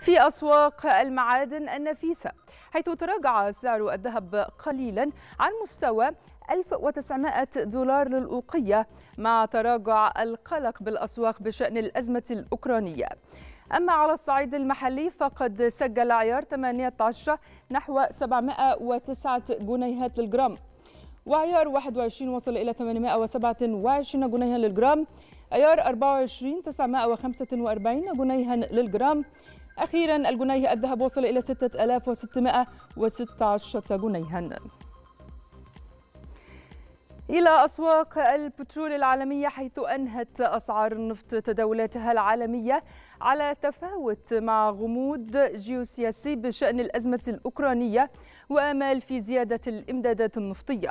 في أسواق المعادن النفيسة حيث تراجع سعر الذهب قليلا عن مستوى 1900 دولار للأوقية مع تراجع القلق بالأسواق بشأن الأزمة الأوكرانية أما على الصعيد المحلي فقد سجل عيار 18 نحو 709 جنيهات للجرام وعيار 21 وصل إلى 827 جنيها للجرام عيار 24 945 جنيها للجرام أخيرا الجنيه الذهب وصل إلى 6616 جنيها إلى أسواق البترول العالمية حيث أنهت أسعار النفط تداولاتها العالمية على تفاوت مع غموض جيوسياسي بشأن الأزمة الأوكرانية وآمال في زيادة الإمدادات النفطية